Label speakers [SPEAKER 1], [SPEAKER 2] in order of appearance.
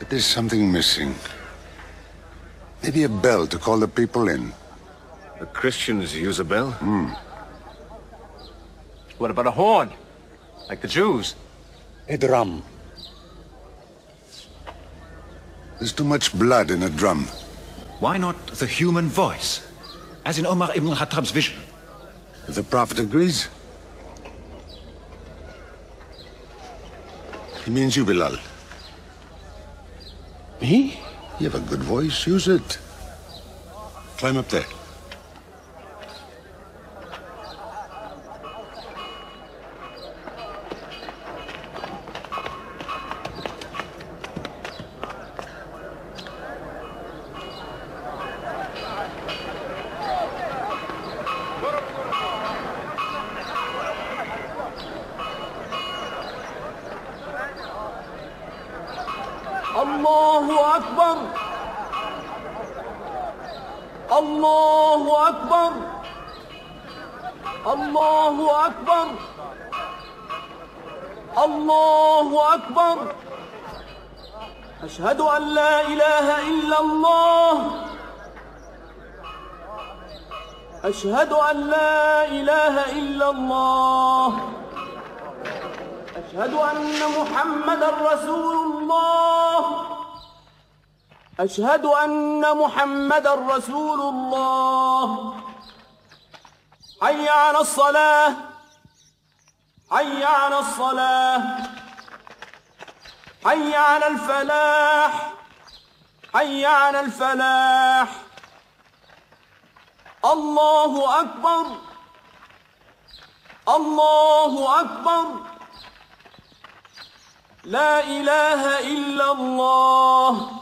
[SPEAKER 1] But there's something missing. Maybe a bell to call the people in. The Christians use a bell? Hmm. What about a horn? Like the Jews? A drum. There's too much blood in a drum.
[SPEAKER 2] Why not the human voice? As in Omar ibn Khattab's vision.
[SPEAKER 1] If the Prophet agrees. He means you, Bilal. Me? You have a good voice. Use it. Climb up there.
[SPEAKER 2] الله أكبر الله أكبر الله أكبر الله أكبر أشهد أن لا إله إلا الله أشهد أن لا إله إلا الله أشهد أن محمدا رسول الله أشهد أن محمدا رسول الله حي على الصلاة حي على الصلاة حي على الفلاح حي على الفلاح الله أكبر الله أكبر لا إله إلا الله